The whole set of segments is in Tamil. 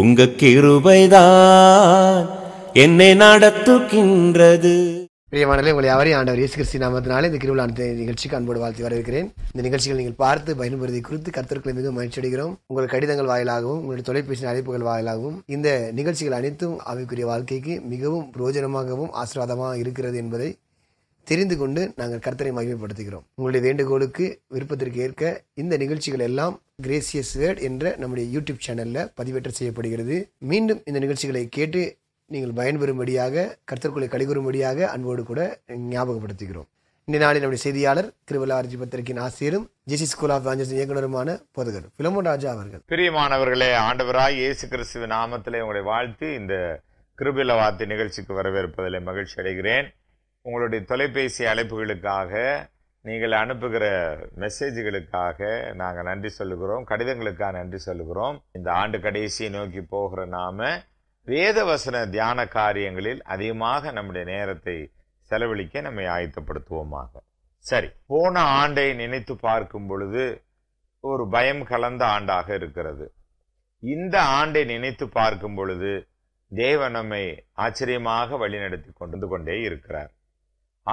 உங்க கிருபைதான் என்னை நடத்துகின்றது பிரியமானலே உங்களை அவரையும் ஆண்டவர் இயேசு கிறிஸ்தி நாமத்தினாலே இந்த கிருவிழா நிகழ்ச்சிக்கு அன்போடு வாழ்த்து வரவேற்கிறேன் இந்த நிகழ்ச்சிகள் நீங்கள் பார்த்து பயன்படுத்தி குறித்து கருத்துக்களை மிகவும் மகிழ்ச்சி அடைகிறோம் உங்கள் கடிதங்கள் வாயிலாகவும் உங்களுடைய தொலைபேசி அழைப்புகள் வாயிலாகவும் இந்த நிகழ்ச்சிகள் அனைத்தும் அவைக்குரிய வாழ்க்கைக்கு மிகவும் பிரோஜனமாகவும் ஆசீர்வாதமாக இருக்கிறது என்பதை தெரிந்து கொண்டு நாங்கள் கர்த்தரை மகிமைப்படுத்துகிறோம் உங்களுடைய வேண்டுகோளுக்கு விருப்பத்திற்கு ஏற்க இந்த நிகழ்ச்சிகள் எல்லாம் கிரேசியஸ் வேர்ட் என்ற நம்முடைய யூடியூப் சேனலில் பதிவேற்ற செய்யப்படுகிறது மீண்டும் இந்த நிகழ்ச்சிகளை கேட்டு நீங்கள் பயன்பெறும்படியாக கர்த்தர்களை கழிகூறும்படியாக அன்போடு கூட ஞாபகப்படுத்துகிறோம் இந்த நாளில் நம்முடைய செய்தியாளர் திருவள்ளார்ஜி பத்திரிகையின் ஆசிரியரும் ஜெசி ஸ்கூல் ஆஃப் ஆஞ்சர்ஸ் இயக்குனருமான போதகர் பிலமோன் ராஜா அவர்கள் பிரியமானவர்களே ஆண்டவராய் இயேசு கிறிஸ்துவ நாமத்திலே உங்களை வாழ்த்து இந்த கிருபில வார்த்தை நிகழ்ச்சிக்கு வரவேற்பதில் மகிழ்ச்சி அடைகிறேன் உங்களுடைய தொலைபேசி அழைப்புகளுக்காக நீங்கள் அனுப்புகிற மெசேஜ்களுக்காக நாங்கள் நன்றி சொல்லுகிறோம் கடிதங்களுக்காக நன்றி சொல்லுகிறோம் இந்த ஆண்டு கடைசியை நோக்கி போகிற நாம வேதவசன தியான காரியங்களில் அதிகமாக நம்முடைய நேரத்தை செலவழிக்க நம்மை ஆயத்தப்படுத்துவோமாக சரி போன ஆண்டை நினைத்து பார்க்கும் பொழுது ஒரு பயம் கலந்த ஆண்டாக இருக்கிறது இந்த ஆண்டை நினைத்து பார்க்கும் பொழுது தேவ நம்மை ஆச்சரியமாக வழிநடத்தி கொண்டு கொண்டே இருக்கிறார்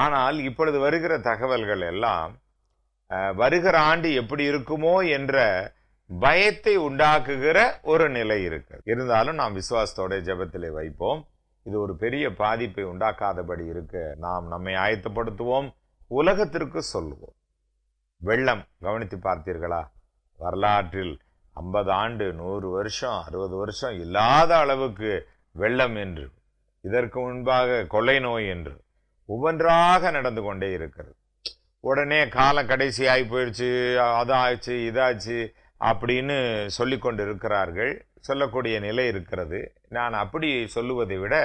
ஆனால் இப்பொழுது வருகிற தகவல்கள் எல்லாம் வருகிற ஆண்டு எப்படி இருக்குமோ என்ற பயத்தை உண்டாக்குகிற ஒரு நிலை இருக்கு இருந்தாலும் நாம் விசுவாசத்தோட ஜபத்திலே வைப்போம் இது ஒரு பெரிய பாதிப்பை உண்டாக்காதபடி இருக்க நாம் நம்மை ஆயத்தப்படுத்துவோம் உலகத்திற்கு சொல்லுவோம் வெள்ளம் கவனித்து பார்த்தீர்களா வரலாற்றில் ஐம்பது ஆண்டு நூறு வருஷம் அறுபது வருஷம் இல்லாத அளவுக்கு வெள்ளம் என்று இதற்கு முன்பாக கொள்ளை நோய் என்று ஒவ்வொன்றாக நடந்து கொண்டே இருக்கிறது உடனே கால கடைசி ஆகி போயிடுச்சு அதாச்சு இதாச்சு அப்படின்னு சொல்லி கொண்டு இருக்கிறார்கள் சொல்லக்கூடிய நிலை இருக்கிறது நான் அப்படி சொல்லுவதை விட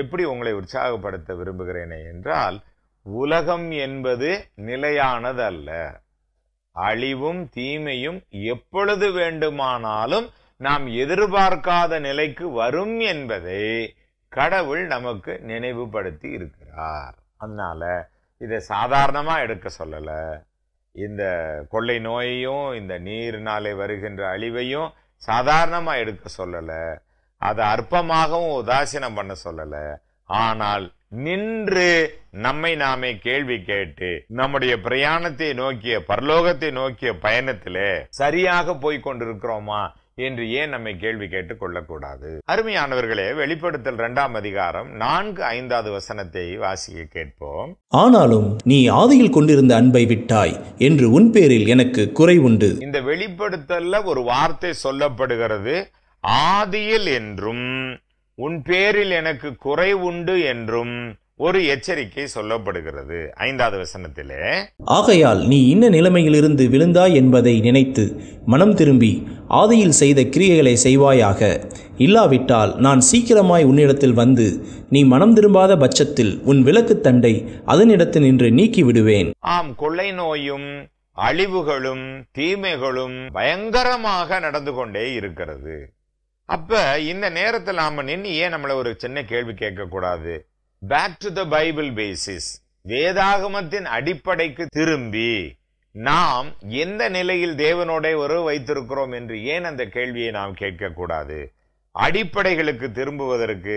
எப்படி உங்களை உற்சாகப்படுத்த விரும்புகிறேனே என்றால் உலகம் என்பது நிலையானதல்ல அழிவும் தீமையும் எப்பொழுது வேண்டுமானாலும் நாம் எதிர்பார்க்காத நிலைக்கு வரும் என்பதை கடவுள் நமக்கு நினைவுபடுத்தி இருக்கிறார் அதனால் இதை சாதாரணமாக எடுக்க சொல்லலை இந்த கொள்ளை நோயையும் இந்த நீர்னாலே வருகின்ற அழிவையும் சாதாரணமாக எடுக்க சொல்லலை அதை அற்பமாகவும் உதாசீனம் பண்ண சொல்லலை ஆனால் நின்று நம்மை நாமே கேள்வி கேட்டு நம்முடைய பிரயாணத்தை நோக்கிய பரலோகத்தை நோக்கிய பயணத்திலே சரியாக போய் கொண்டிருக்கிறோமா என்று ஏன் நம்மை கேள்வி கேட்டு கொள்ளக்கூடாது அருமையானவர்களே வெளிப்படுத்தல் இரண்டாம் அதிகாரம் நான்கு ஐந்தாவது வசனத்தை வாசிக்க கேட்போம் ஆனாலும் நீ ஆதியில் கொண்டிருந்த அன்பை விட்டாய் என்று உன் பேரில் எனக்கு குறை உண்டு இந்த வெளிப்படுத்தல்ல ஒரு வார்த்தை சொல்லப்படுகிறது ஆதியில் என்றும் உன் பேரில் எனக்கு குறை உண்டு என்றும் ஒரு எச்சரிக்கை சொல்லப்படுகிறது ஐந்தாவது வசனத்திலே ஆகையால் நீ இன்ன நிலைமையிலிருந்து விழுந்தாய் என்பதை நினைத்து மனம் திரும்பி ஆதியில் செய்த கிரியைகளை செய்வாயாக இல்லாவிட்டால் நான் சீக்கிரமாய் உன்னிடத்தில் வந்து நீ மனம் திரும்பாத பட்சத்தில் உன் விளக்கு தண்டை அதனிடத்தில் நின்று நீக்கி விடுவேன் ஆம் கொள்ளை நோயும் அழிவுகளும் தீமைகளும் பயங்கரமாக நடந்து கொண்டே இருக்கிறது அப்ப இந்த நேரத்தில் நாம நின்று ஏன் நம்மளை ஒரு சின்ன கேள்வி கேட்கக்கூடாது back to the Bible basis வேதாகமத்தின் அடிப்படைக்கு திரும்பி நாம் எந்த நிலையில் தேவனோட உறவு வைத்திருக்கிறோம் என்று ஏன் அந்த கேள்வியை நாம் கேட்கக்கூடாது அடிப்படைகளுக்கு திரும்புவதற்கு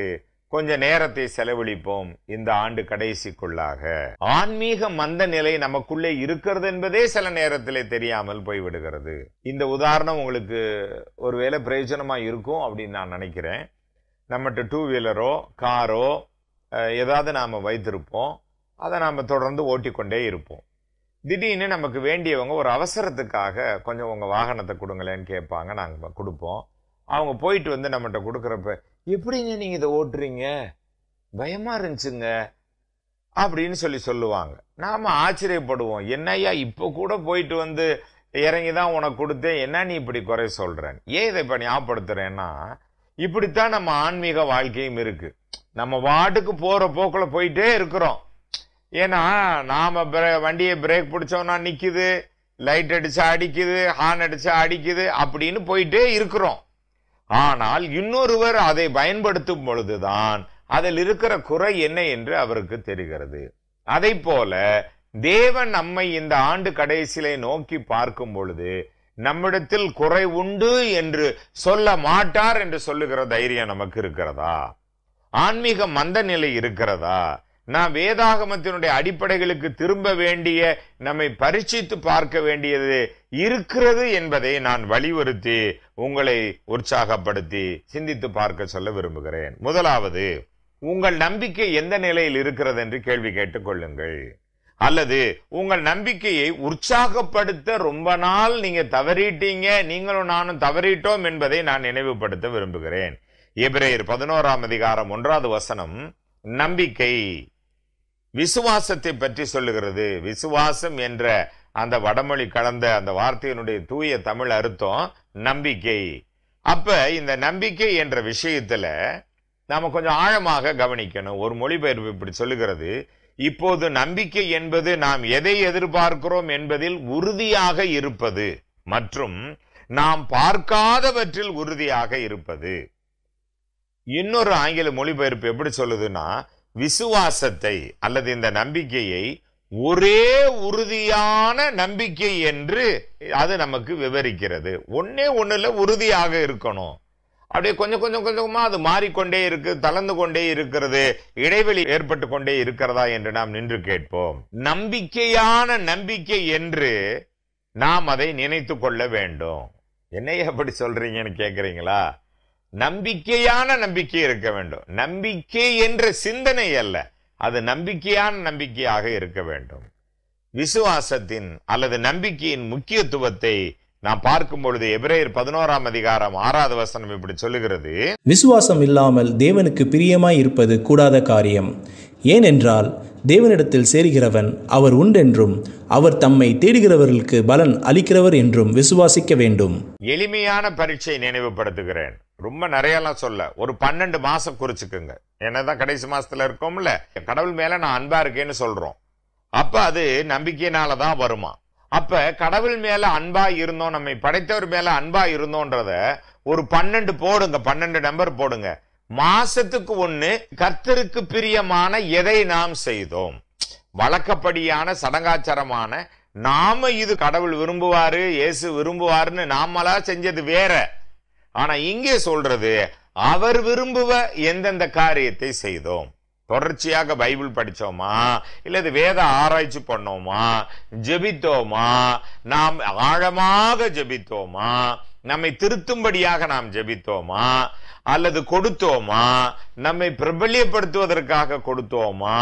கொஞ்ச நேரத்தை செலவழிப்போம் இந்த ஆண்டு கடைசிக்குள்ளாக ஆன்மீக மந்த நிலை நமக்குள்ளே இருக்கிறது என்பதே சில நேரத்தில் தெரியாமல் போய்விடுகிறது இந்த உதாரணம் உங்களுக்கு ஒருவேளை பிரயோஜனமாக இருக்கும் அப்படின்னு நான் நினைக்கிறேன் நம்மகிட்ட டூ வீலரோ காரோ ஏதாவது நாம் வைத்திருப்போம் அதை நாம் தொடர்ந்து ஓட்டிக்கொண்டே இருப்போம் திடீர்னு நமக்கு வேண்டியவங்க ஒரு அவசரத்துக்காக கொஞ்சம் உங்கள் வாகனத்தை கொடுங்களேன்னு கேட்பாங்க நாங்கள் கொடுப்போம் அவங்க போயிட்டு வந்து நம்மகிட்ட கொடுக்குறப்ப எப்படிங்க நீங்கள் இதை ஓட்டுறீங்க பயமாக இருந்துச்சுங்க அப்படின்னு சொல்லி சொல்லுவாங்க நாம் ஆச்சரியப்படுவோம் என்னையா இப்போ கூட போயிட்டு வந்து இறங்கி தான் உனக்கு கொடுத்தேன் என்ன நீ இப்படி குறை சொல்கிறேன் ஏன் இதை இப்போ ஞாபகப்படுத்துகிறேன்னா இப்படித்தான் நம்ம ஆன்மீக வாழ்க்கையும் இருக்கு நம்ம வாட்டுக்கு போற போக்குல போயிட்டே இருக்கிறோம் ஏன்னா நாம வண்டியை பிரேக் பிடிச்சோம்னா நிக்குது லைட் அடிச்சா அடிக்குது ஹார்ன் அடிச்சா அடிக்குது அப்படின்னு போயிட்டே இருக்கிறோம் ஆனால் இன்னொருவர் அதை பயன்படுத்தும் பொழுதுதான் அதில் இருக்கிற குறை என்ன என்று அவருக்கு தெரிகிறது அதை போல தேவன் நம்மை இந்த ஆண்டு கடைசியிலே நோக்கி பார்க்கும் பொழுது நம்மிடத்தில் குறை உண்டு என்று சொல்ல மாட்டார் என்று சொல்லுகிற தைரியம் நமக்கு இருக்கிறதா ஆன்மீக மந்த நிலை இருக்கிறதா நாம் வேதாகமத்தினுடைய அடிப்படைகளுக்கு திரும்ப வேண்டிய நம்மை பரிச்சித்து பார்க்க வேண்டியது இருக்கிறது என்பதை நான் வலியுறுத்தி உங்களை உற்சாகப்படுத்தி சிந்தித்து பார்க்க சொல்ல விரும்புகிறேன் முதலாவது உங்கள் நம்பிக்கை எந்த நிலையில் இருக்கிறது என்று கேள்வி கேட்டுக்கொள்ளுங்கள் அல்லது உங்கள் நம்பிக்கையை உற்சாகப்படுத்த ரொம்ப நாள் நீங்க தவறிட்டீங்க நீங்களும் நானும் தவறிட்டோம் என்பதை நான் நினைவுபடுத்த விரும்புகிறேன் எபிரேயர் பதினோராம் அதிகாரம் ஒன்றாவது வசனம் நம்பிக்கை விசுவாசத்தை பற்றி சொல்லுகிறது விசுவாசம் என்ற அந்த வடமொழி கலந்த அந்த வார்த்தையினுடைய தூய தமிழ் அர்த்தம் நம்பிக்கை அப்ப இந்த நம்பிக்கை என்ற விஷயத்துல நாம கொஞ்சம் ஆழமாக கவனிக்கணும் ஒரு மொழிபெயர்ப்பு இப்படி சொல்லுகிறது இப்போது நம்பிக்கை என்பது நாம் எதை எதிர்பார்க்கிறோம் என்பதில் உறுதியாக இருப்பது மற்றும் நாம் பார்க்காதவற்றில் உறுதியாக இருப்பது இன்னொரு ஆங்கில மொழிபெயர்ப்பு எப்படி சொல்லுதுன்னா விசுவாசத்தை அல்லது இந்த நம்பிக்கையை ஒரே உறுதியான நம்பிக்கை என்று அது நமக்கு விவரிக்கிறது ஒன்னே ஒண்ணுல உறுதியாக இருக்கணும் அப்படியே கொஞ்சம் கொஞ்சம் கொஞ்சமா அது மாறிக்கொண்டே இருக்கு தளர்ந்து கொண்டே இருக்கிறது இடைவெளி ஏற்பட்டு கொண்டே இருக்கிறதா என்று நாம் நின்று கேட்போம் நம்பிக்கையான நம்பிக்கை என்று நாம் அதை நினைத்து கொள்ள வேண்டும் என்னைய அப்படி சொல்றீங்கன்னு கேட்குறீங்களா நம்பிக்கையான நம்பிக்கை இருக்க வேண்டும் நம்பிக்கை என்ற சிந்தனை அல்ல அது நம்பிக்கையான நம்பிக்கையாக இருக்க வேண்டும் விசுவாசத்தின் அல்லது நம்பிக்கையின் முக்கியத்துவத்தை நான் பார்க்கும் பொழுது எபிரேயர் பதினோராம் அதிகாரம் ஆறாவது வசனம் இப்படி சொல்லுகிறது விசுவாசம் இல்லாமல் தேவனுக்கு பிரியமாய் இருப்பது கூடாத காரியம் ஏனென்றால் தேவனிடத்தில் சேருகிறவன் அவர் உண்டென்றும் அவர் தம்மை தேடுகிறவர்களுக்கு பலன் அளிக்கிறவர் என்றும் விசுவாசிக்க வேண்டும் எளிமையான பரீட்சை நினைவுபடுத்துகிறேன் ரொம்ப நிறையெல்லாம் சொல்ல ஒரு பன்னெண்டு மாசம் குறிச்சுக்குங்க என்னதான் கடைசி மாசத்துல இருக்கோம்ல கடவுள் மேல நான் அன்பா இருக்கேன்னு சொல்றோம் அப்ப அது நம்பிக்கையினாலதான் தான் வருமா அப்ப கடவுள் மேல அன்பா இருந்தோம் நம்மை படைத்தவர் மேல அன்பா இருந்தோன்றத ஒரு பன்னெண்டு போடுங்க பன்னெண்டு நம்பர் போடுங்க மாசத்துக்கு ஒண்ணு கர்த்தருக்கு பிரியமான எதை நாம் செய்தோம் வழக்கப்படியான சடங்காச்சாரமான நாம இது கடவுள் விரும்புவாரு இயேசு விரும்புவாருன்னு நாமளா செஞ்சது வேற ஆனா இங்கே சொல்றது அவர் விரும்புவ எந்தெந்த காரியத்தை செய்தோம் தொடர்ச்சியாக பைபிள் படித்தோமா இல்லது வேத ஆராய்ச்சி பண்ணோமா ஜெபித்தோமா நாம் ஆழமாக ஜெபித்தோமா நம்மை திருத்தும்படியாக நாம் ஜெபித்தோமா அல்லது கொடுத்தோமா நம்மை பிரபல்யப்படுத்துவதற்காக கொடுத்தோமா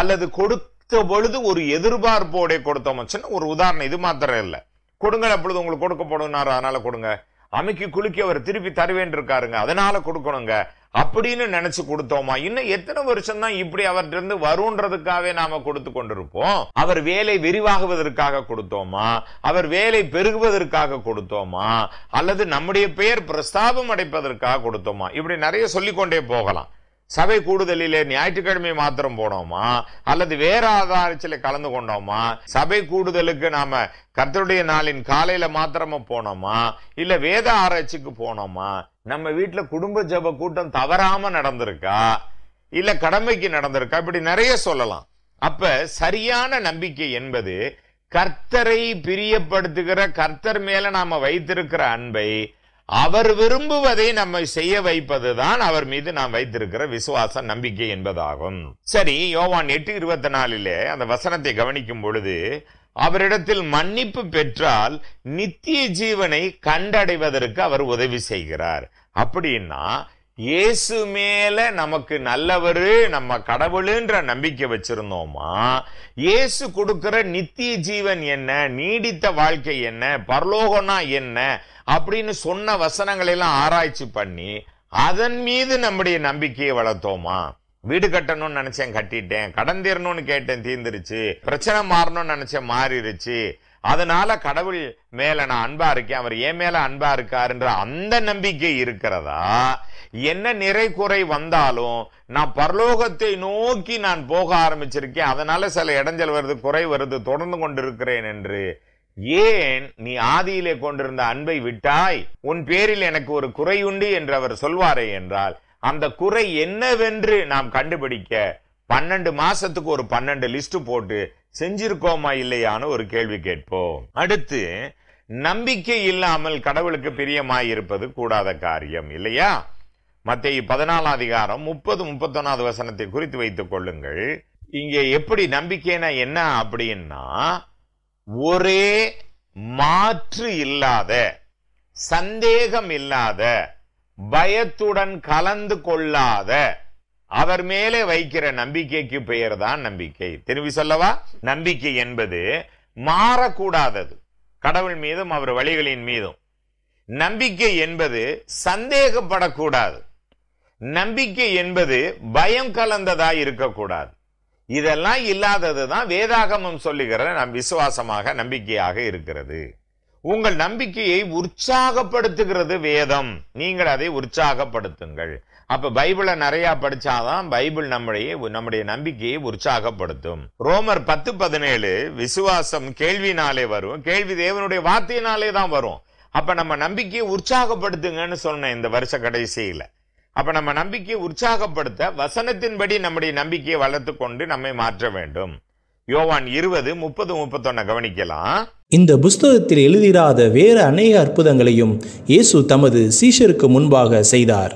அல்லது கொடுத்த பொழுது ஒரு எதிர்பார்ப்போட கொடுத்தோமா சின்ன ஒரு உதாரணம் இது மாத்திரம் இல்லை கொடுங்க அப்பொழுது உங்களுக்கு கொடுக்கப்படும் அதனால கொடுங்க அமைக்கு குலுக்கி அவர் திருப்பி தருவேன் இருக்காருங்க அதனால கொடுக்கணுங்க அப்படின்னு நினைச்சு கொடுத்தோமா இன்னும் எத்தனை வருஷம் தான் இப்படி அவர்கிட்ட வருன்றதுக்காகவே நாம கொடுத்து கொண்டிருப்போம் அவர் வேலை விரிவாகுவதற்காக கொடுத்தோமா அவர் வேலை பெருகுவதற்காக கொடுத்தோமா அல்லது நம்முடைய பெயர் பிரஸ்தாபம் அடைப்பதற்காக கொடுத்தோமா இப்படி நிறைய சொல்லிக்கொண்டே போகலாம் சபை கூடுதலிலே ஞாயிற்றுக்கிழமை மாத்திரம் போனோமா அல்லது வேற ஆதாரத்தில் கலந்து கொண்டோமா சபை கூடுதலுக்கு நாம கர்த்தருடைய நாளின் காலையில மாத்திரமா போனோமா இல்ல வேத ஆராய்ச்சிக்கு போனோமா நம்ம வீட்டில் குடும்ப ஜப கூட்டம் தவறாம நடந்திருக்கா இல்ல கடமைக்கு நடந்திருக்கா இப்படி நிறைய சொல்லலாம் அப்ப சரியான நம்பிக்கை என்பது கர்த்தரை பிரியப்படுத்துகிற கர்த்தர் மேல நாம வைத்திருக்கிற அன்பை அவர் விரும்புவதை நம்ம செய்ய வைப்பதுதான் அவர் மீது நாம் வைத்திருக்கிற விசுவாச நம்பிக்கை என்பதாகும் சரி யோவான் எட்டு இருபத்தி நாலுல அந்த வசனத்தை கவனிக்கும் பொழுது அவரிடத்தில் மன்னிப்பு பெற்றால் நித்திய ஜீவனை கண்டடைவதற்கு அவர் உதவி செய்கிறார் அப்படின்னா இயேசு மேல நமக்கு நல்லவரு நம்ம கடவுளுன்ற நம்பிக்கை வச்சிருந்தோமா இயேசு கொடுக்கிற நித்திய ஜீவன் என்ன நீடித்த வாழ்க்கை என்ன பரலோகம்னா என்ன அப்படின்னு சொன்ன வசனங்களை எல்லாம் ஆராய்ச்சி பண்ணி அதன் மீது நம்முடைய நம்பிக்கையை வளர்த்தோமா வீடு கட்டணும்னு நினைச்சேன் கட்டிட்டேன் கடன் தீரணும்னு கேட்டேன் தீர்ந்துருச்சு பிரச்சனை மாறணும்னு நினைச்சேன் மாறிடுச்சு அதனால கடவுள் மேல நான் அன்பா இருக்கேன் அவர் ஏன் மேல அன்பா இருக்காருன்ற அந்த நம்பிக்கை இருக்கிறதா என்ன நிறை குறை வந்தாலும் நான் பரலோகத்தை நோக்கி நான் போக ஆரம்பிச்சிருக்கேன் அதனால சில இடைஞ்சல் வருது குறை வருது தொடர்ந்து கொண்டிருக்கிறேன் என்று ஏன் நீ ஆதியிலே கொண்டிருந்த அன்பை விட்டாய் உன் பேரில் எனக்கு ஒரு குறையுண்டு என்று அவர் சொல்வாரே என்றால் அந்த குறை என்னவென்று நாம் கண்டுபிடிக்க பன்னெண்டு மாசத்துக்கு ஒரு பன்னெண்டு லிஸ்ட் போட்டு செஞ்சிருக்கோமா இல்லையான்னு ஒரு கேள்வி கேட்போம் அடுத்து நம்பிக்கை இல்லாமல் கடவுளுக்கு பிரியமாயிருப்பது கூடாத காரியம் இல்லையா மத்திய பதினாலாம் அதிகாரம் முப்பது முப்பத்தொன்னாவது வசனத்தை குறித்து வைத்துக் கொள்ளுங்கள் இங்கே எப்படி நம்பிக்கைனா என்ன அப்படின்னா ஒரே மாற்று இல்லாத சந்தேகம் இல்லாத பயத்துடன் கலந்து கொள்ளாத அவர் மேலே வைக்கிற நம்பிக்கைக்கு பெயர் தான் நம்பிக்கை திரும்பி சொல்லவா நம்பிக்கை என்பது மாறக்கூடாதது கடவுள் மீதும் அவர் வழிகளின் மீதும் நம்பிக்கை என்பது சந்தேகப்படக்கூடாது நம்பிக்கை என்பது பயம் கலந்ததா இருக்கக்கூடாது இதெல்லாம் இல்லாதது தான் வேதாகமம் சொல்லுகிற நம் விசுவாசமாக நம்பிக்கையாக இருக்கிறது உங்கள் நம்பிக்கையை உற்சாகப்படுத்துகிறது வேதம் நீங்கள் அதை உற்சாகப்படுத்துங்கள் அப்ப பைபிளை நிறையா படிச்சாதான் பைபிள் நம்முடைய நம்முடைய நம்பிக்கையை உற்சாகப்படுத்தும் ரோமர் பத்து பதினேழு விசுவாசம் கேள்வினாலே வரும் கேள்வி தேவனுடைய வார்த்தையினாலே தான் வரும் அப்ப நம்ம நம்பிக்கையை உற்சாகப்படுத்துங்கன்னு சொன்னேன் இந்த வருஷ கடைசியில அப்ப நம்ம நம்பிக்கையை உற்சாகப்படுத்த வசனத்தின்படி நம்முடைய நம்பிக்கையை வளர்த்து கொண்டு நம்மை மாற்ற வேண்டும் யோவான் இருபது முப்பது முப்பத்தொன்ன கவனிக்கலாம் இந்த புஸ்தகத்தில் எழுதிடாத வேறு அநேக அற்புதங்களையும் இயேசு தமது சீஷருக்கு முன்பாக செய்தார்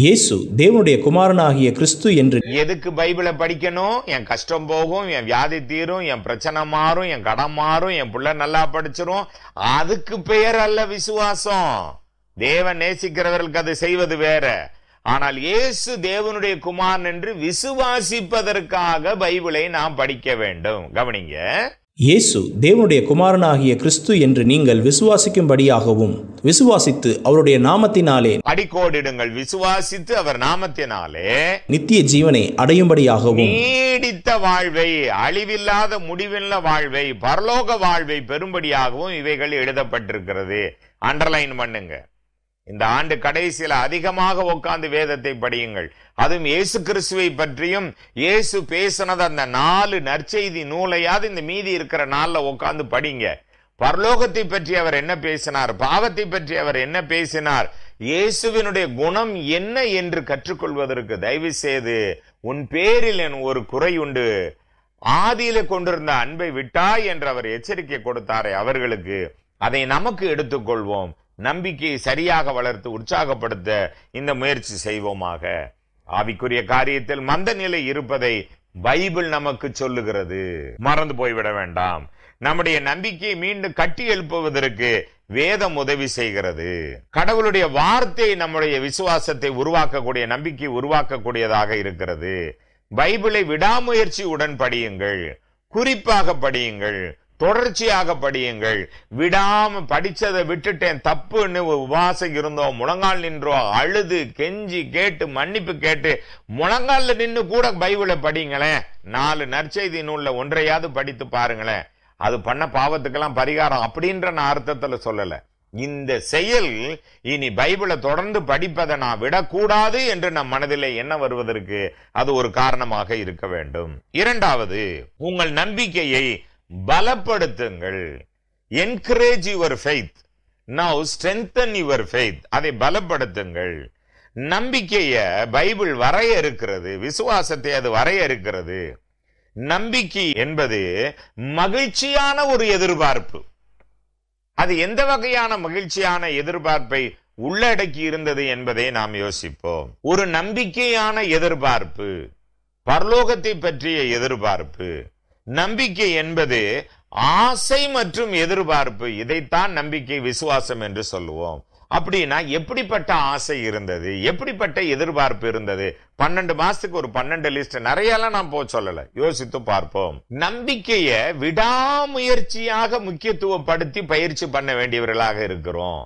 இயேசு தேவனுடைய குமாரனாகிய கிறிஸ்து என்று எதுக்கு பைபிளை படிக்கணும் என் கஷ்டம் போகும் என் வியாதி தீரும் என் பிரச்சனை மாறும் என் கடன் மாறும் என் புள்ள நல்லா படிச்சிரும் அதுக்கு பெயர் அல்ல விசுவாசம் தேவன் நேசிக்கிறவர்களுக்கு அது செய்வது வேற ஆனால் இயேசு தேவனுடைய குமாரன் என்று விசுவாசிப்பதற்காக பைபிளை நாம் படிக்க வேண்டும் கவனிங்க இயேசு தேவனுடைய குமாரனாகிய கிறிஸ்து என்று நீங்கள் விசுவாசிக்கும்படியாகவும் விசுவாசித்து அவருடைய நாமத்தினாலே அடிக்கோடிடுங்கள் விசுவாசித்து அவர் நாமத்தினாலே நித்திய ஜீவனை அடையும்படியாகவும் நீடித்த வாழ்வை அழிவில்லாத முடிவில்ல வாழ்வை பரலோக வாழ்வை பெறும்படியாகவும் இவைகள் எழுதப்பட்டிருக்கிறது அண்டர்லைன் பண்ணுங்க இந்த ஆண்டு கடைசியில் அதிகமாக உட்கார்ந்து வேதத்தை படியுங்கள் அதுவும் இயேசு கிறிஸ்துவை பற்றியும் இயேசு பேசினது அந்த நாலு நற்செய்தி நூலையாவது இந்த மீதி இருக்கிற நாளில் உட்காந்து படிங்க பரலோகத்தை பற்றி அவர் என்ன பேசினார் பாவத்தை பற்றி அவர் என்ன பேசினார் இயேசுவினுடைய குணம் என்ன என்று கற்றுக்கொள்வதற்கு தயவு செய்து உன் பேரில் என் ஒரு குறை உண்டு ஆதியில கொண்டிருந்த அன்பை விட்டாய் என்று அவர் எச்சரிக்கை கொடுத்தாரே அவர்களுக்கு அதை நமக்கு எடுத்துக்கொள்வோம் நம்பிக்கையை சரியாக வளர்த்து உற்சாகப்படுத்த இந்த முயற்சி செய்வோமாக ஆவிக்குரிய காரியத்தில் மந்த நிலை இருப்பதை பைபிள் நமக்கு சொல்லுகிறது மறந்து போய்விட வேண்டாம் நம்முடைய நம்பிக்கையை மீண்டும் கட்டி எழுப்புவதற்கு வேதம் உதவி செய்கிறது கடவுளுடைய வார்த்தை நம்முடைய விசுவாசத்தை உருவாக்கக்கூடிய நம்பிக்கை உருவாக்கக்கூடியதாக இருக்கிறது பைபிளை விடாமுயற்சி உடன் படியுங்கள் குறிப்பாக படியுங்கள் தொடர்ச்சியாக படியுங்கள் விடாம படிச்சதை விட்டுட்டேன் தப்புன்னு உபாசம் இருந்தோம் முழங்கால் நின்றோம் அழுது கெஞ்சி கேட்டு மன்னிப்பு கேட்டு முழங்கால நின்று கூட பைபிளை படிங்களேன் நாலு நற்செய்தி நூலில் ஒன்றையாவது படித்து பாருங்களேன் அது பண்ண பாவத்துக்கெல்லாம் பரிகாரம் அப்படின்ற நான் அர்த்தத்தில் சொல்லலை இந்த செயல் இனி பைபிளை தொடர்ந்து படிப்பதை நான் விடக்கூடாது என்று நம் மனதில் என்ன வருவதற்கு அது ஒரு காரணமாக இருக்க வேண்டும் இரண்டாவது உங்கள் நம்பிக்கையை பலப்படுத்துங்கள் encourage your faith now strengthen your faith அதை பலப்படுத்துங்கள் நம்பிக்கையை பைபிள் வரைய இருக்கிறது விசுவாசத்தை அது வரைய இருக்கிறது நம்பிக்கை என்பது மகிழ்ச்சியான ஒரு எதிர்பார்ப்பு அது எந்த வகையான மகிழ்ச்சியான எதிர்பார்ப்பை உள்ளடக்கி இருந்தது என்பதை நாம் யோசிப்போம் ஒரு நம்பிக்கையான எதிர்பார்ப்பு பரலோகத்தை பற்றிய எதிர்பார்ப்பு நம்பிக்கை என்பது ஆசை மற்றும் எதிர்பார்ப்பு இதைத்தான் நம்பிக்கை விசுவாசம் என்று சொல்லுவோம் அப்படின்னா எப்படிப்பட்ட ஆசை இருந்தது எப்படிப்பட்ட எதிர்பார்ப்பு இருந்தது பன்னெண்டு மாசத்துக்கு ஒரு பன்னெண்டு லிஸ்ட் நிறையெல்லாம் நான் போ சொல்லல யோசித்து பார்ப்போம் நம்பிக்கைய விடாமுயற்சியாக முக்கியத்துவப்படுத்தி பயிற்சி பண்ண வேண்டியவர்களாக இருக்கிறோம்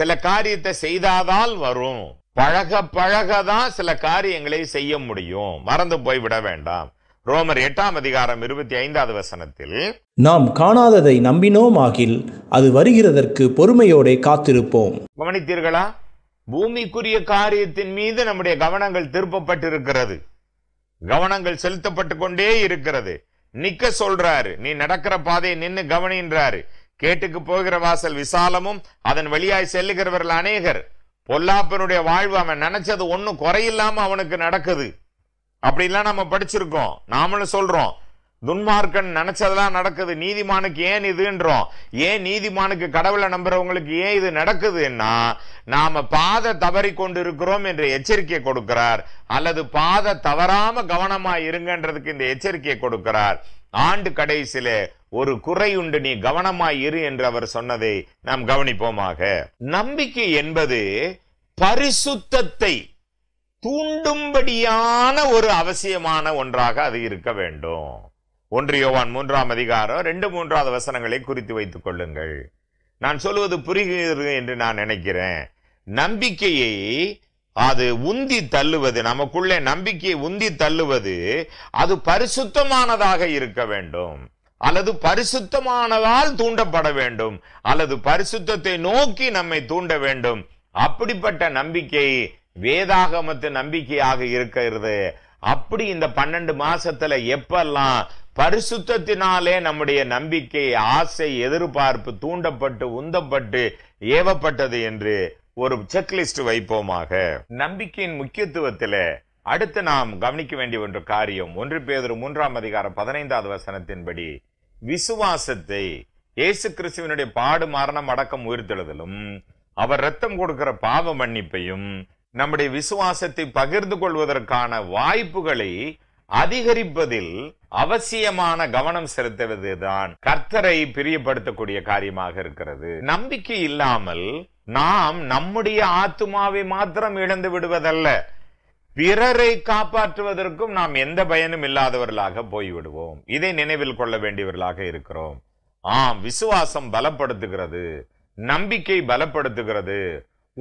சில காரியத்தை செய்தாதால் வரும் பழக பழகதான் சில காரியங்களை செய்ய முடியும் மறந்து போய்விட வேண்டாம் ரோமர் எட்டாம் அதிகாரம் இருபத்தி ஐந்தாவது வசனத்தில் நாம் காணாததை நம்பினோம் ஆகில் அது வருகிறதற்கு பொறுமையோட காத்திருப்போம் கவனித்தீர்களா பூமிக்குரிய காரியத்தின் மீது நம்முடைய கவனங்கள் திருப்பப்பட்டிருக்கிறது கவனங்கள் செலுத்தப்பட்டு கொண்டே இருக்கிறது நிக்க சொல்றாரு நீ நடக்கிற பாதையை நின்று கவனின்றாரு கேட்டுக்கு போகிற வாசல் விசாலமும் அதன் வழியாய் செல்லுகிறவர்கள் அநேகர் பொல்லாப்பனுடைய வாழ்வு அவன் நினைச்சது ஒன்னும் குறையில்லாம அவனுக்கு நடக்குது அப்படிலாம் நம்ம படிச்சிருக்கோம் நாமளும் சொல்றோம் துன்மார்க்கன் நினைச்சதெல்லாம் நடக்குது நீதிமானுக்கு ஏன் இதுன்றோம் ஏன் நீதிமானுக்கு கடவுளை நம்புறவங்களுக்கு ஏன் இது நடக்குதுன்னா நாம பாத தவறி கொண்டு இருக்கிறோம் என்று எச்சரிக்கை கொடுக்கிறார் அல்லது பாத தவறாம கவனமா இருங்கன்றதுக்கு இந்த எச்சரிக்கை கொடுக்கிறார் ஆண்டு கடைசியில ஒரு குறையுண்டு நீ கவனமா இரு என்று அவர் சொன்னதை நாம் கவனிப்போமாக நம்பிக்கை என்பது பரிசுத்தத்தை தூண்டும்படியான ஒரு அவசியமான ஒன்றாக அது இருக்க வேண்டும் ஒன்று யோவான் மூன்றாம் அதிகாரம் ரெண்டு மூன்றாவது வசனங்களை குறித்து வைத்துக் கொள்ளுங்கள் நான் சொல்வது புரிகிறது என்று நான் நினைக்கிறேன் நம்பிக்கையை அது உந்தி தள்ளுவது நமக்குள்ளே நம்பிக்கையை உந்தி தள்ளுவது அது பரிசுத்தமானதாக இருக்க வேண்டும் அல்லது பரிசுத்தமானதால் தூண்டப்பட வேண்டும் அல்லது பரிசுத்தத்தை நோக்கி நம்மை தூண்ட வேண்டும் அப்படிப்பட்ட நம்பிக்கை வேதாகமத்து நம்பிக்கையாக இருக்கிறது அப்படி இந்த பன்னெண்டு மாசத்துல எப்பெல்லாம் பரிசுத்தினாலே நம்முடைய நம்பிக்கை ஆசை எதிர்பார்ப்பு தூண்டப்பட்டு உந்தப்பட்டு ஏவப்பட்டது என்று ஒரு செக்லிஸ்ட் வைப்போமாக நம்பிக்கையின் முக்கியத்துவத்தில் அடுத்து நாம் கவனிக்க வேண்டிய ஒன்று காரியம் ஒன்று பேதர் மூன்றாம் அதிகாரம் பதினைந்தாவது வசனத்தின்படி விசுவாசத்தை இயேசு கிறிஸ்துவனுடைய பாடு மரணம் அடக்கம் உயிர்த்தெழுதலும் அவர் ரத்தம் கொடுக்கிற பாவ மன்னிப்பையும் நம்முடைய விசுவாசத்தை பகிர்ந்து கொள்வதற்கான வாய்ப்புகளை அதிகரிப்பதில் அவசியமான கவனம் செலுத்துவதுதான் கர்த்தரை பிரியப்படுத்தக்கூடிய காரியமாக இருக்கிறது நம்பிக்கை இல்லாமல் நாம் நம்முடைய ஆத்துமாவை மாத்திரம் இழந்து விடுவதல்ல பிறரை காப்பாற்றுவதற்கும் நாம் எந்த பயனும் இல்லாதவர்களாக போய்விடுவோம் இதை நினைவில் கொள்ள வேண்டியவர்களாக இருக்கிறோம் ஆம் விசுவாசம் பலப்படுத்துகிறது நம்பிக்கை பலப்படுத்துகிறது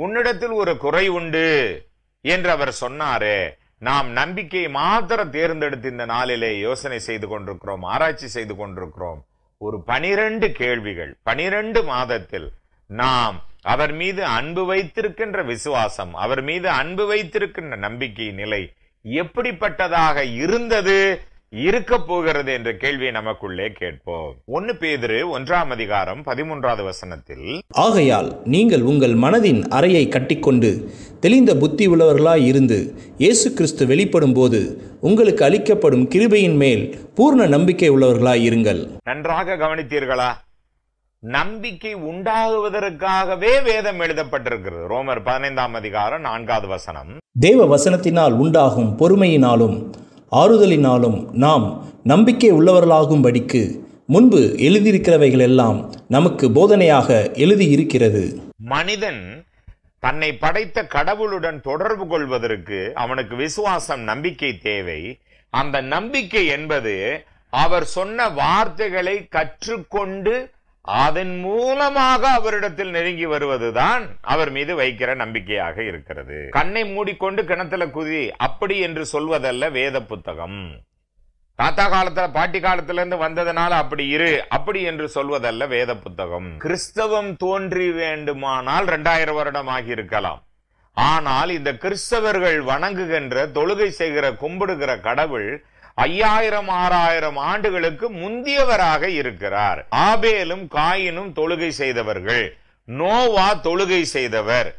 உன்னிடத்தில் ஒரு குறை உண்டு என்று அவர் சொன்னாரே நாம் நம்பிக்கை மாத்திர தேர்ந்தெடுத்து இந்த நாளிலே யோசனை செய்து கொண்டிருக்கிறோம் ஆராய்ச்சி செய்து கொண்டிருக்கிறோம் ஒரு பனிரெண்டு கேள்விகள் பனிரெண்டு மாதத்தில் நாம் அவர் மீது அன்பு வைத்திருக்கின்ற விசுவாசம் அவர் மீது அன்பு வைத்திருக்கின்ற நம்பிக்கை நிலை எப்படிப்பட்டதாக இருந்தது இருக்க போகிறது என்ற கேள்வியை நமக்குள்ளே கேட்போம் ஒன்னு பேதிரு ஒன்றாம் அதிகாரம் பதிமூன்றாவது வசனத்தில் ஆகையால் நீங்கள் உங்கள் மனதின் அறையை கட்டிக்கொண்டு தெளிந்த புத்தி உள்ளவர்களாய் இருந்து இயேசு கிறிஸ்து வெளிப்படும் போது உங்களுக்கு அளிக்கப்படும் கிருபையின் மேல் பூர்ண நம்பிக்கை உள்ளவர்களாய் இருங்கள் நன்றாக கவனித்தீர்களா நம்பிக்கை உண்டாகுவதற்காகவே வேதம் எழுதப்பட்டிருக்கிறது ரோமர் பதினைந்தாம் அதிகாரம் நான்காவது வசனம் தேவ வசனத்தினால் உண்டாகும் பொறுமையினாலும் ஆறுதலினாலும் நாம் நம்பிக்கை உள்ளவர்களாகும்படிக்கு முன்பு எழுதியிருக்கிறவைகள் எல்லாம் நமக்கு போதனையாக எழுதியிருக்கிறது மனிதன் தன்னை படைத்த கடவுளுடன் தொடர்பு கொள்வதற்கு அவனுக்கு விசுவாசம் நம்பிக்கை தேவை அந்த நம்பிக்கை என்பது அவர் சொன்ன வார்த்தைகளை கற்றுக்கொண்டு அதன் மூலமாக அவரிடத்தில் நெருங்கி வருவதுதான் அவர் மீது வைக்கிற நம்பிக்கையாக இருக்கிறது கண்ணை மூடிக்கொண்டு கிணத்துல குதி அப்படி என்று சொல்வதல்ல வேத புத்தகம் தாத்தா காலத்துல பாட்டி காலத்துல இருந்து வந்ததுனால அப்படி இரு அப்படி என்று சொல்வதல்ல வேத புத்தகம் கிறிஸ்தவம் தோன்றி வேண்டுமானால் இரண்டாயிரம் வருடம் ஆகி இருக்கலாம் ஆனால் இந்த கிறிஸ்தவர்கள் வணங்குகின்ற தொழுகை செய்கிற கும்பிடுகிற கடவுள் ஐயாயிரம் ஆறாயிரம் ஆண்டுகளுக்கு முந்தியவராக இருக்கிறார் ஆபேலும் காயினும் தொழுகை செய்தவர்கள் நோவா தொழுகை செய்தவர்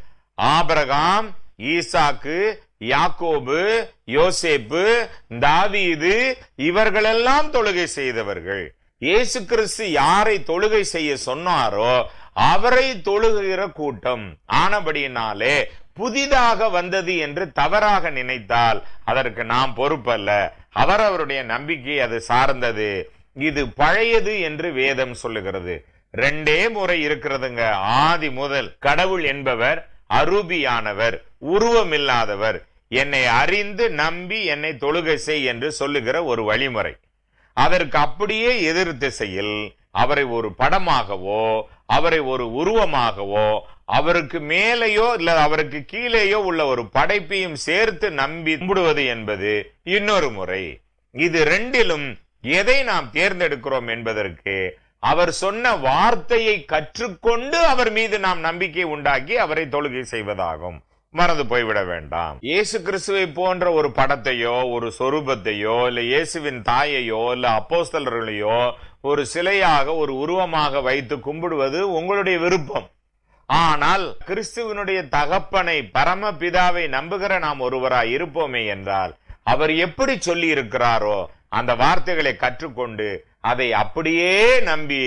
ஆபரகாம் ஈசாக்கு யாக்கோபு யோசேப்பு தாவீது இவர்களெல்லாம் தொழுகை செய்தவர்கள் இயேசு கிறிஸ்து யாரை தொழுகை செய்ய சொன்னாரோ அவரை தொழுகிற கூட்டம் ஆனபடியினாலே புதிதாக வந்தது என்று தவறாக நினைத்தால் அதற்கு நாம் பொறுப்பல்ல அவரவருடைய நம்பிக்கை அது சார்ந்தது இது பழையது என்று வேதம் சொல்லுகிறது ரெண்டே முறை இருக்கிறதுங்க ஆதி முதல் கடவுள் என்பவர் அருபியானவர் உருவமில்லாதவர் என்னை அறிந்து நம்பி என்னை தொழுகை செய் என்று சொல்லுகிற ஒரு வழிமுறை அதற்கு அப்படியே எதிர் திசையில் அவரை ஒரு படமாகவோ அவரை ஒரு உருவமாகவோ அவருக்கு மேலேயோ இல்ல அவருக்கு கீழேயோ உள்ள ஒரு படைப்பையும் சேர்த்து நம்பி கும்பிடுவது என்பது இன்னொரு முறை இது ரெண்டிலும் எதை நாம் தேர்ந்தெடுக்கிறோம் என்பதற்கு அவர் சொன்ன வார்த்தையை கற்றுக்கொண்டு அவர் மீது நாம் நம்பிக்கை உண்டாக்கி அவரை தொழுகை செய்வதாகும் மறந்து போய்விட வேண்டாம் இயேசு கிறிஸ்துவை போன்ற ஒரு படத்தையோ ஒரு சொரூபத்தையோ இல்ல இயேசுவின் தாயையோ இல்ல அப்போஸ்தலர்களையோ ஒரு சிலையாக ஒரு உருவமாக வைத்து கும்பிடுவது உங்களுடைய விருப்பம் ஆனால் கிறிஸ்துவனுடைய தகப்பனை பரமபிதாவை நம்புகிற நாம் ஒருவராய் இருப்போமே என்றால் அவர் எப்படி சொல்லி இருக்கிறாரோ அந்த வார்த்தைகளை கற்றுக்கொண்டு அதை அப்படியே நம்பி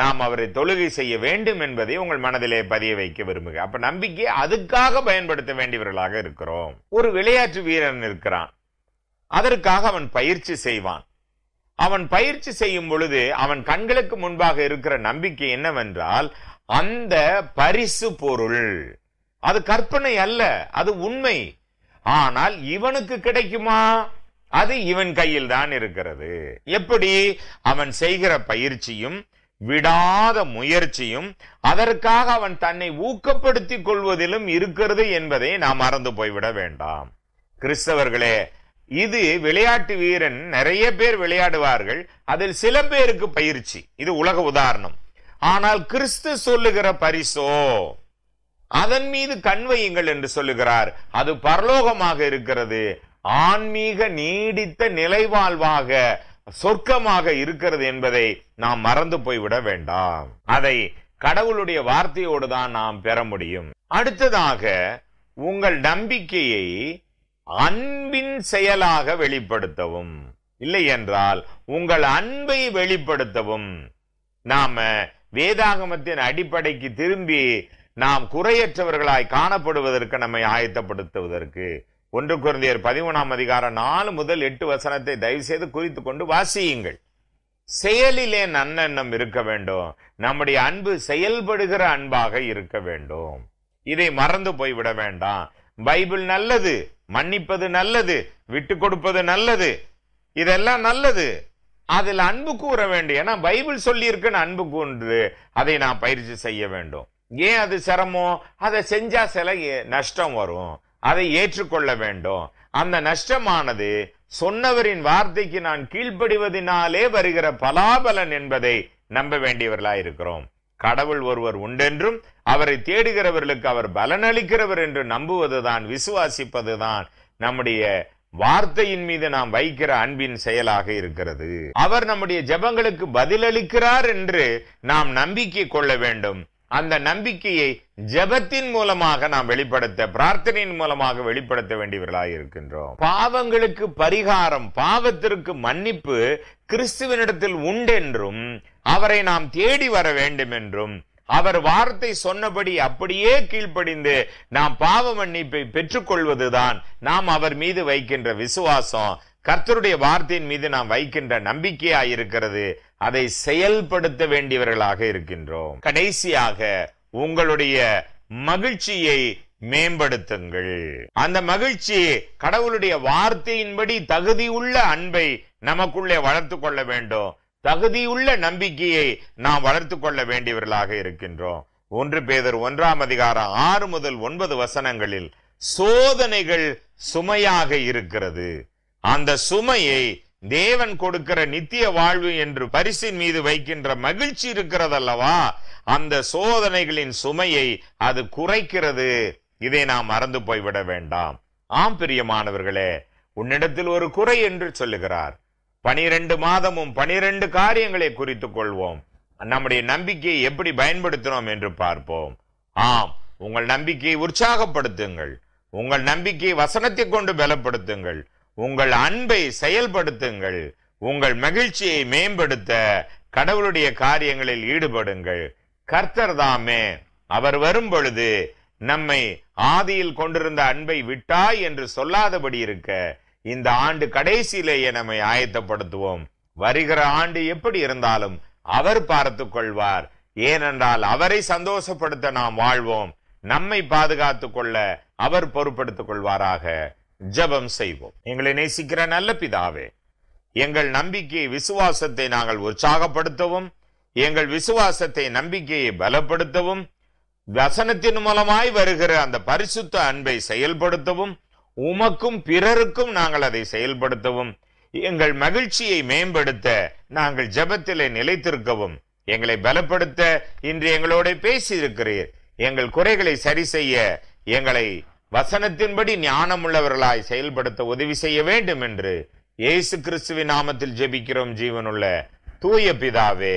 நாம் அவரை தொழுகை செய்ய வேண்டும் என்பதை உங்கள் மனதிலே பதிய வைக்க விரும்புகிறேன் அப்ப நம்பிக்கையை அதுக்காக பயன்படுத்த வேண்டியவர்களாக இருக்கிறோம் ஒரு விளையாட்டு வீரன் இருக்கிறான் அதற்காக அவன் பயிற்சி செய்வான் அவன் பயிற்சி செய்யும் பொழுது அவன் கண்களுக்கு முன்பாக இருக்கிற நம்பிக்கை என்னவென்றால் அந்த பரிசு பொருள் அது கற்பனை அல்ல அது உண்மை ஆனால் இவனுக்கு கிடைக்குமா அது இவன் கையில் தான் இருக்கிறது எப்படி அவன் செய்கிற பயிற்சியும் விடாத முயற்சியும் அதற்காக அவன் தன்னை ஊக்கப்படுத்திக் கொள்வதிலும் இருக்கிறது என்பதை நாம் மறந்து போய்விட வேண்டாம் கிறிஸ்தவர்களே இது விளையாட்டு வீரன் நிறைய பேர் விளையாடுவார்கள் அதில் சில பேருக்கு பயிற்சி இது உலக உதாரணம் ஆனால் கிறிஸ்து சொல்லுகிற பரிசோ அதன் மீது கண்வையுங்கள் என்று சொல்லுகிறார் அது பரலோகமாக இருக்கிறது ஆன்மீக நீடித்த நிலைவாழ்வாக சொர்க்கமாக இருக்கிறது என்பதை நாம் மறந்து போய்விட வேண்டாம் அதை கடவுளுடைய வார்த்தையோடு தான் நாம் பெற முடியும் அடுத்ததாக உங்கள் நம்பிக்கையை அன்பின் செயலாக வெளிப்படுத்தவும் இல்லை என்றால் உங்கள் அன்பை வெளிப்படுத்தவும் நாம் வேதாகமத்தின் அடிப்படைக்கு திரும்பி நாம் குறையற்றவர்களாய் காணப்படுவதற்கு நம்மை ஆயத்தப்படுத்துவதற்கு ஒன்று குழந்தையர் பதிமூணாம் அதிகாரம் நாலு முதல் எட்டு வசனத்தை தயவு செய்து குறித்து கொண்டு வாசியுங்கள் செயலிலே நன்னெண்ணம் இருக்க வேண்டும் நம்முடைய அன்பு செயல்படுகிற அன்பாக இருக்க வேண்டும் இதை மறந்து போய்விட வேண்டாம் பைபிள் நல்லது மன்னிப்பது நல்லது விட்டு கொடுப்பது நல்லது இதெல்லாம் நல்லது அதில் அன்பு கூற வேண்டும் ஏன்னா பைபிள் சொல்லியிருக்குன்னு அன்பு கூன்று அதை நான் பயிற்சி செய்ய வேண்டும் ஏன் அது சிரமம் அதை செஞ்சா சில நஷ்டம் வரும் அதை ஏற்றுக்கொள்ள வேண்டும் அந்த நஷ்டமானது சொன்னவரின் வார்த்தைக்கு நான் கீழ்ப்படிவதனாலே வருகிற பலாபலன் என்பதை நம்ப வேண்டியவர்களாய் இருக்கிறோம் கடவுள் ஒருவர் உண்டென்றும் அவரை தேடுகிறவர்களுக்கு அவர் பலனளிக்கிறவர் என்று நம்புவதுதான் விசுவாசிப்பதுதான் நம்முடைய வார்த்தையின் மீது நாம் வைக்கிற அன்பின் செயலாக இருக்கிறது அவர் நம்முடைய ஜபங்களுக்கு பதிலளிக்கிறார் என்று நாம் நம்பிக்கை கொள்ள வேண்டும் அந்த நம்பிக்கையை ஜபத்தின் மூலமாக நாம் வெளிப்படுத்த பிரார்த்தனையின் மூலமாக வெளிப்படுத்த வேண்டியவர்களாக இருக்கின்றோம் பாவங்களுக்கு பரிகாரம் பாவத்திற்கு மன்னிப்பு கிறிஸ்துவனிடத்தில் உண்டென்றும் அவரை நாம் தேடி வர வேண்டும் என்றும் அவர் வார்த்தை சொன்னபடி அப்படியே கீழ்ப்படிந்து நாம் பாவ மன்னிப்பை பெற்றுக்கொள்வதுதான் நாம் அவர் மீது வைக்கின்ற விசுவாசம் கர்த்தருடைய வார்த்தையின் மீது நாம் வைக்கின்ற நம்பிக்கையா இருக்கிறது அதை செயல்படுத்த வேண்டியவர்களாக இருக்கின்றோம் கடைசியாக உங்களுடைய மகிழ்ச்சியை மேம்படுத்துங்கள் அந்த மகிழ்ச்சி கடவுளுடைய வார்த்தையின்படி தகுதியுள்ள அன்பை நமக்குள்ளே வளர்த்து கொள்ள வேண்டும் தகுதியுள்ள நம்பிக்கையை நாம் வளர்த்து கொள்ள வேண்டியவர்களாக இருக்கின்றோம் ஒன்று பேதர் ஒன்றாம் அதிகாரம் ஆறு முதல் ஒன்பது வசனங்களில் சோதனைகள் சுமையாக இருக்கிறது அந்த சுமையை தேவன் கொடுக்கிற நித்திய வாழ்வு என்று பரிசின் மீது வைக்கின்ற மகிழ்ச்சி இருக்கிறதல்லவா அந்த சோதனைகளின் சுமையை அது குறைக்கிறது இதை நாம் மறந்து போய்விட வேண்டாம் ஆம் பிரியமானவர்களே உன்னிடத்தில் ஒரு குறை என்று சொல்லுகிறார் பனிரெண்டு மாதமும் பனிரெண்டு காரியங்களை குறித்துக் கொள்வோம் நம்முடைய நம்பிக்கையை எப்படி பயன்படுத்தினோம் என்று பார்ப்போம் ஆம் உங்கள் நம்பிக்கையை உற்சாகப்படுத்துங்கள் உங்கள் நம்பிக்கையை வசனத்தை கொண்டு பலப்படுத்துங்கள் உங்கள் அன்பை செயல்படுத்துங்கள் உங்கள் மகிழ்ச்சியை மேம்படுத்த கடவுளுடைய காரியங்களில் ஈடுபடுங்கள் கர்த்தர் தாமே அவர் வரும் பொழுது நம்மை ஆதியில் கொண்டிருந்த அன்பை விட்டாய் என்று சொல்லாதபடி இருக்க இந்த ஆண்டு கடைசியிலேயே நம்மை ஆயத்தப்படுத்துவோம் வருகிற ஆண்டு எப்படி இருந்தாலும் அவர் பார்த்து கொள்வார் ஏனென்றால் அவரை சந்தோஷப்படுத்த நாம் வாழ்வோம் நம்மை பாதுகாத்து கொள்ள அவர் பொறுப்படுத்திக் கொள்வாராக ஜபம் செய்வோம் எங்களை நேசிக்கிற நல்ல பிதாவே எங்கள் நம்பிக்கையை விசுவாசத்தை நாங்கள் உற்சாகப்படுத்தவும் எங்கள் விசுவாசத்தை நம்பிக்கையை பலப்படுத்தவும் வசனத்தின் மூலமாய் வருகிற அந்த பரிசுத்த அன்பை செயல்படுத்தவும் உமக்கும் பிறருக்கும் நாங்கள் அதை செயல்படுத்தவும் எங்கள் மகிழ்ச்சியை மேம்படுத்த நாங்கள் ஜபத்திலே நிலைத்திருக்கவும் எங்களை பலப்படுத்த இன்று எங்களோட பேசியிருக்கிறீர் எங்கள் குறைகளை சரி செய்ய எங்களை வசனத்தின்படி ஞானமுள்ளவர்களாய் செயல்படுத்த உதவி செய்ய வேண்டும் என்று இயேசு கிறிஸ்துவின் நாமத்தில் ஜெபிக்கிறோம் ஜீவனுள்ள தூய பிதாவே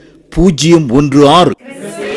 பூஜ்ஜியம் ஒன்று ஆறு